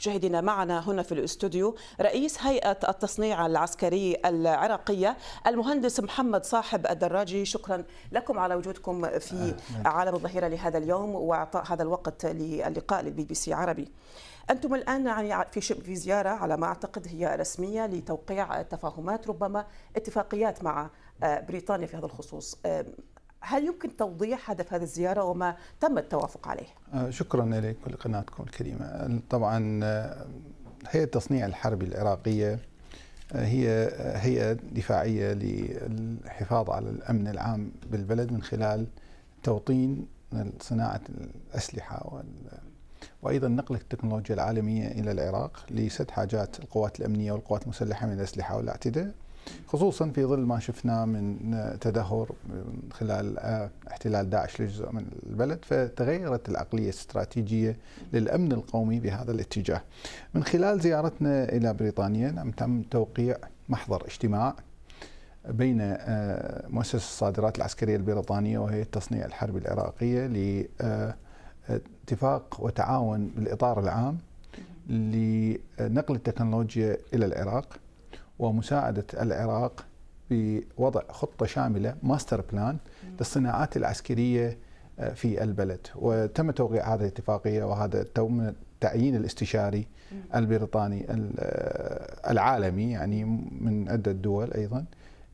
مشاهدينا معنا هنا في الاستوديو رئيس هيئة التصنيع العسكري العراقية المهندس محمد صاحب الدراجي شكرا لكم على وجودكم في عالم الظهيرة لهذا اليوم وإعطاء هذا الوقت للقاء للبي بي سي عربي انتم الان يعني في في زياره على ما اعتقد هي رسميه لتوقيع تفاهمات ربما اتفاقيات مع بريطانيا في هذا الخصوص هل يمكن توضيح هدف هذه الزيارة وما تم التوافق عليه؟ آه، شكرا لك ولقناتكم الكريمة طبعا آه، هيئة التصنيع الحربي العراقية آه، هي هيئة دفاعية للحفاظ على الأمن العام بالبلد من خلال توطين صناعة الأسلحة وال وايضا نقل التكنولوجيا العالميه الى العراق لسد حاجات القوات الامنيه والقوات المسلحه من الاسلحه والاعتده خصوصا في ظل ما شفنا من تدهور من خلال آه، احتلال داعش لجزء من البلد فتغيرت العقلية الاستراتيجية للأمن القومي بهذا الاتجاه من خلال زيارتنا إلى بريطانيا نعم تم توقيع محضر اجتماع بين آه، مؤسسة الصادرات العسكرية البريطانية وهي التصنيع الحربي العراقية لاتفاق آه، وتعاون بالإطار العام لنقل التكنولوجيا إلى العراق ومساعدة العراق بوضع خطة شاملة ماستر بلان للصناعات العسكرية آه، في البلد وتم توقيع هذه الاتفاقية وهذا تم تعيين الاستشاري البريطاني آه، العالمي يعني من عدة دول أيضا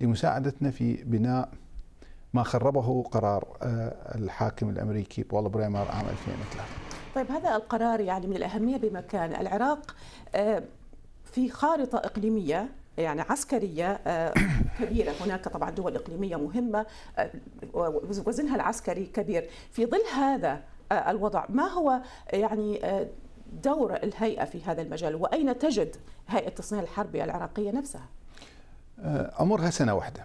لمساعدتنا في بناء ما خربه قرار آه، الحاكم الأمريكي بول بريمر عام 2003 طيب هذا القرار يعني من الأهمية بمكان العراق في خارطة إقليمية يعني عسكريه آه، كبيره هناك طبعا دول اقليميه مهمه آه، وزنها العسكري كبير في ظل هذا آه، الوضع ما هو يعني دور الهيئه في هذا المجال واين تجد هيئه تصنيع الحرب العراقيه نفسها امرها سنه واحده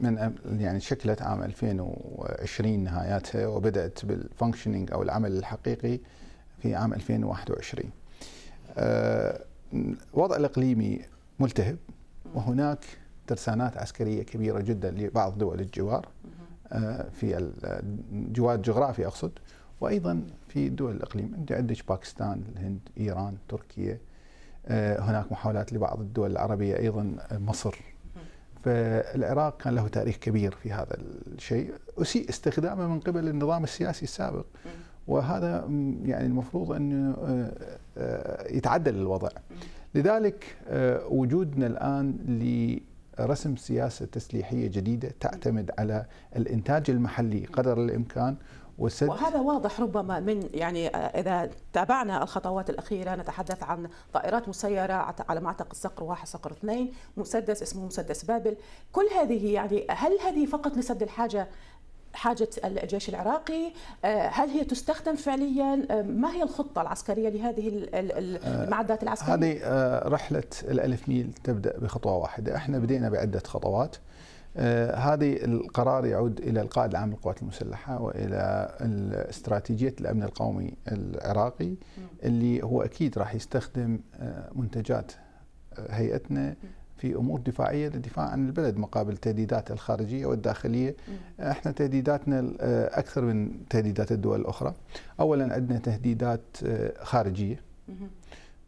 من يعني شكلت عام 2020 نهاياتها وبدات بالفانكشنينج او العمل الحقيقي في عام 2021 الوضع الاقليمي ملتهب وهناك ترسانات عسكريه كبيره جدا لبعض دول الجوار آه، في الجوار الجغرافي اقصد وايضا في دول الاقليم انت عندك باكستان، الهند، ايران، تركيا آه، هناك محاولات لبعض الدول العربيه ايضا مصر فالعراق كان له تاريخ كبير في هذا الشيء اسيء استخدامه من قبل النظام السياسي السابق وهذا يعني المفروض ان آه، يتعدل الوضع لذلك آه، وجودنا الآن لرسم سياسة تسليحية جديدة تعتمد على الإنتاج المحلي قدر الإمكان وسد وهذا واضح ربما من يعني آه، اذا تابعنا الخطوات الاخيره نتحدث عن طائرات مسيره على معتق الصقر واحد صقر اثنين مسدس اسمه مسدس بابل كل هذه يعني هل هذه فقط لسد الحاجه حاجة الجيش العراقي آه، هل هي تستخدم فعليا آه، ما هي الخطة العسكرية لهذه آه، المعدات العسكرية هذه رحلة الألف ميل تبدأ بخطوة واحدة احنا بدينا بعدة خطوات هذه القرار يعود الى القائد العام للقوات المسلحه والى استراتيجيه الامن القومي العراقي اللي هو اكيد راح يستخدم منتجات هيئتنا في امور دفاعيه للدفاع عن البلد مقابل التهديدات الخارجيه والداخليه م. احنا تهديداتنا آه، اكثر من تهديدات الدول الاخرى اولا عندنا تهديدات آه، خارجيه م.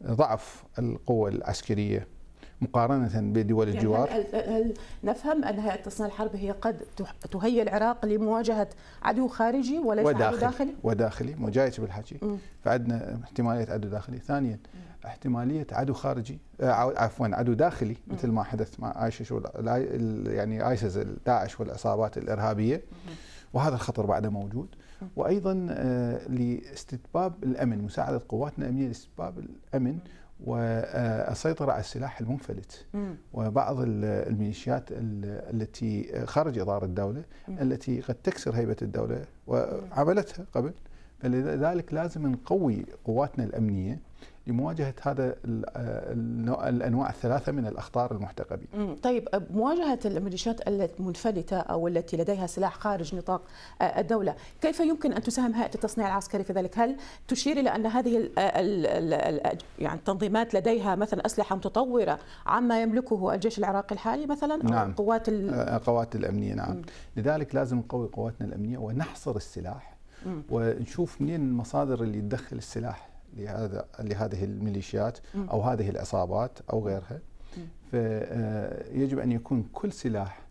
ضعف القوة العسكرية مقارنه بدول يعني الجوار هل, هل نفهم ان هيئه تصنيع الحرب هي قد تهيئ العراق لمواجهه عدو خارجي وليس وداخل عدو داخلي وداخلي مجايش بالحكي فعندنا احتماليه عدو داخلي ثانيا احتماليه عدو خارجي آه، عفوا عدو داخلي مثل ما حدث مع ايسس يعني ايسس داعش والعصابات الارهابيه وهذا الخطر بعده موجود وايضا آه، لاستتباب الامن مساعده قواتنا الامنيه لاستتباب الامن والسيطرة على السلاح المنفلت وبعض الميليشيات التي خارج إطار الدولة التي قد تكسر هيبة الدولة وعملتها قبل فلذلك لازم نقوي قواتنا الأمنية لمواجهه هذا آه، الانواع الثلاثه من الاخطار المحتقبين. طيب آه، مواجهه الميليشيات المنفلته او التي لديها سلاح خارج نطاق آه، الدوله، كيف يمكن ان تساهم هيئه التصنيع العسكري في ذلك؟ هل تشير الى ان هذه ال ال يعني التنظيمات لديها مثلا اسلحه متطوره عما يملكه الجيش العراقي الحالي مثلا نعم. أو القوات القوات الامنيه نعم، م. لذلك لازم نقوي قواتنا الامنيه ونحصر السلاح ونشوف منين المصادر اللي تدخل السلاح لهذا لهذه الميليشيات او هذه العصابات او غيرها فيجب آه، ان يكون كل سلاح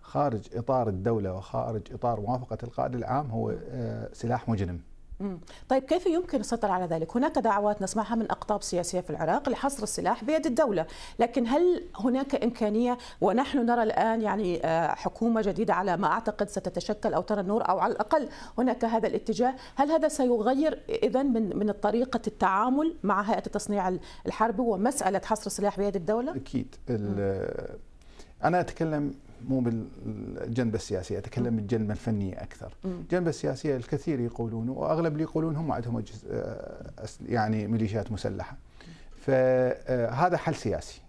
خارج اطار الدوله وخارج اطار موافقه القائد العام هو آه، سلاح مجرم طيب كيف يمكن السيطرة على ذلك؟ هناك دعوات نسمعها من أقطاب سياسية في العراق لحصر السلاح بيد الدولة، لكن هل هناك إمكانية ونحن نرى الآن يعني آه، حكومة جديدة على ما أعتقد ستتشكل أو ترى النور أو على الأقل هناك هذا الاتجاه، هل هذا سيغير إذا من من طريقة التعامل مع هيئة التصنيع الحربي ومسألة حصر السلاح بيد الدولة؟ أكيد أنا أتكلم مو بالجنبة السياسية أتكلم بالجنبة الفنية أكثر الجنبة السياسية الكثير يقولون وأغلب اللي يقولون هم عندهم آه، يعني ميليشيات مسلحة فهذا آه، حل سياسي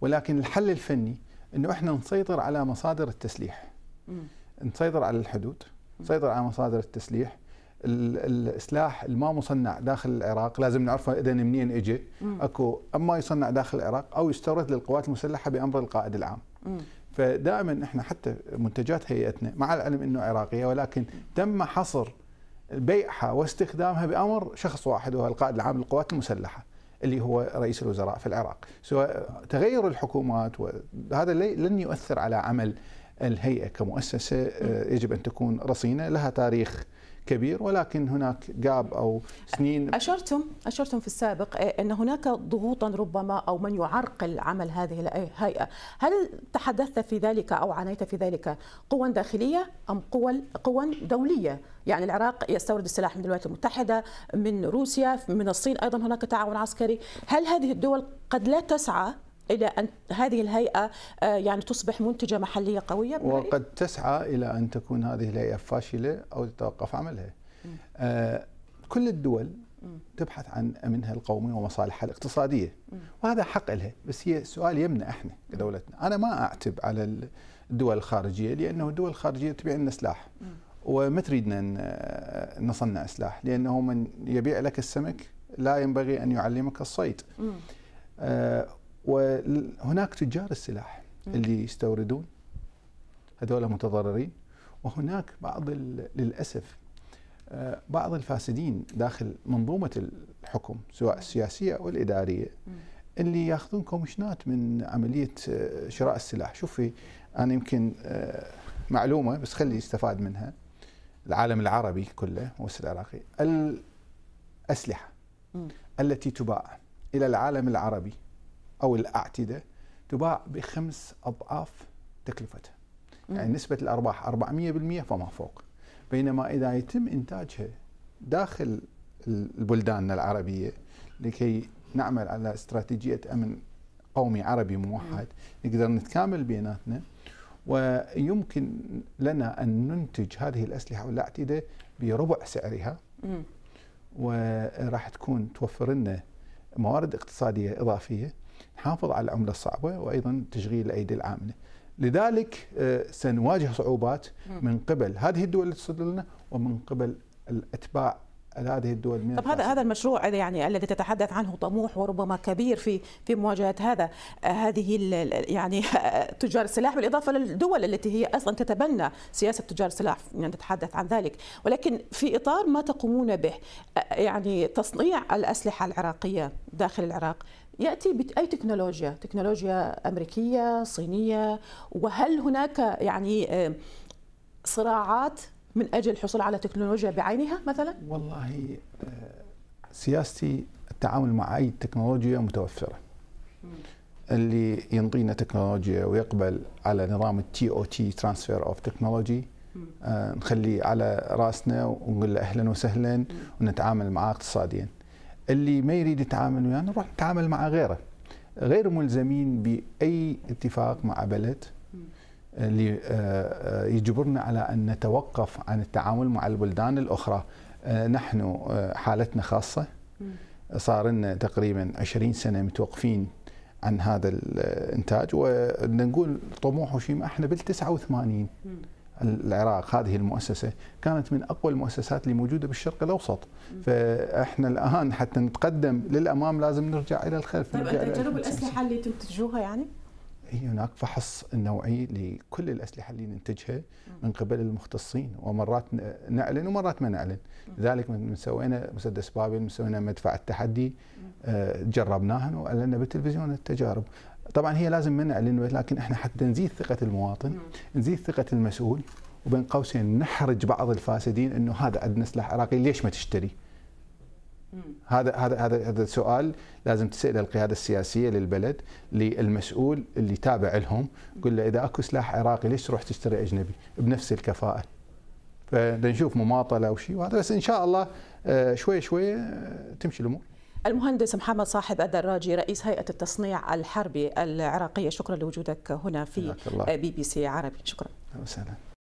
ولكن الحل الفني أنه إحنا نسيطر على مصادر التسليح نسيطر على الحدود نسيطر على مصادر التسليح السلاح الما مصنع داخل العراق لازم نعرفه اذا منين اجى اكو اما يصنع داخل العراق او يستورد للقوات المسلحه بامر القائد العام فدائما احنا حتى منتجات هيئتنا مع العلم انه عراقيه ولكن تم حصر بيعها واستخدامها بامر شخص واحد وهو القائد العام للقوات المسلحه اللي هو رئيس الوزراء في العراق سواء تغير الحكومات وهذا لن يؤثر على عمل الهيئه كمؤسسه آه، يجب ان تكون رصينه لها تاريخ كبير ولكن هناك جاب او سنين اشرتم اشرتم في السابق آه، ان هناك ضغوطا ربما او من يعرقل عمل هذه الهيئه، آه، هل تحدثت في ذلك او عانيت في ذلك قوى داخليه ام قوى قوى دوليه؟ يعني العراق يستورد السلاح من الولايات المتحده، من روسيا، من الصين ايضا هناك تعاون عسكري، هل هذه الدول قد لا تسعى الى ان هذه الهيئه آه، يعني تصبح منتجه محليه قويه وقد تسعى الى ان تكون هذه الهيئه فاشله او يتوقف عملها. آه، كل الدول تبحث عن امنها القومي ومصالحها الاقتصاديه وهذا حق لها بس هي سؤال يمنا احنا كدولتنا انا ما اعتب على الدول الخارجيه لانه الدول الخارجيه تبيع لنا سلاح وما تريدنا ان آه، نصنع سلاح لانه من يبيع لك السمك لا ينبغي ان يعلمك الصيد وهناك تجار السلاح اللي يستوردون هذول متضررين وهناك بعض للاسف آه، بعض الفاسدين داخل منظومه الحكم سواء السياسيه او الاداريه اللي ياخذون كومشنات من عمليه آه، شراء السلاح شوفي انا يمكن آه، معلومه بس خلي يستفاد منها العالم العربي كله مو بس العراقي الاسلحه التي تباع الى العالم العربي او الاعتده تباع بخمس اضعاف تكلفتها. يعني نسبه الارباح 400% فما فوق. بينما اذا يتم انتاجها داخل البلدان العربيه لكي نعمل على استراتيجيه امن قومي عربي موحد نقدر نتكامل بيناتنا ويمكن لنا ان ننتج هذه الاسلحه والاعتده بربع سعرها وراح تكون توفر لنا موارد اقتصاديه اضافيه نحافظ على العمله الصعبه وايضا تشغيل الايدي العامله. لذلك آه، سنواجه صعوبات من قبل هذه الدول اللي تصدر لنا ومن قبل الاتباع هذه الدول من طب هذا هذا المشروع يعني الذي تتحدث عنه طموح وربما كبير في في مواجهه هذا هذه يعني تجار السلاح بالاضافه للدول التي هي اصلا تتبنى سياسه تجار السلاح يعني نتحدث عن ذلك ولكن في اطار ما تقومون به يعني تصنيع الاسلحه العراقيه داخل العراق ياتي باي تكنولوجيا تكنولوجيا امريكيه صينيه وهل هناك يعني آه، صراعات من اجل الحصول على تكنولوجيا بعينها مثلا؟ والله آه، سياستي التعامل مع اي تكنولوجيا متوفره. اللي ينطينا تكنولوجيا ويقبل على نظام التي او تي ترانسفير اوف تكنولوجي نخليه على راسنا ونقول له اهلا وسهلا ونتعامل معاه اقتصاديا. اللي ما يريد يتعامل ويانا نروح نتعامل مع غيره. غير ملزمين باي اتفاق مع بلد اللي آه، آه، يجبرنا على ان نتوقف عن التعامل مع البلدان الاخرى آه، نحن حالتنا خاصه صار لنا تقريبا 20 سنه متوقفين عن هذا الانتاج ونقول طموح ما احنا بال 89 العراق هذه المؤسسة كانت من أقوى المؤسسات اللي موجودة بالشرق الأوسط فإحنا الآن حتى نتقدم للأمام لازم نرجع إلى الخلف طيب أنت تجرب الأسلحة اللي تنتجوها يعني؟ هي هناك فحص نوعي لكل الاسلحه اللي ننتجها من قبل المختصين ومرات نعلن ومرات ما نعلن لذلك من سوينا مسدس بابل سوينا مدفع التحدي آه، جربناها واعلنا بالتلفزيون التجارب طبعا هي لازم ما نعلن لكن احنا حتى نزيد ثقه المواطن نزيد ثقه المسؤول وبين قوسين نحرج بعض الفاسدين انه هذا عندنا سلاح عراقي ليش ما تشتري؟ هذا هذا هذا هذا سؤال لازم تساله القياده السياسيه للبلد للمسؤول اللي تابع لهم قل له اذا اكو سلاح عراقي ليش تروح تشتري اجنبي بنفس الكفاءه فنشوف مماطله او شيء وهذا بس ان شاء الله آه، شوي شوي آه، تمشي الامور المهندس محمد صاحب الدراجي رئيس هيئه التصنيع الحربي العراقيه شكرا لوجودك هنا في بي بي سي عربي شكرا وسهلا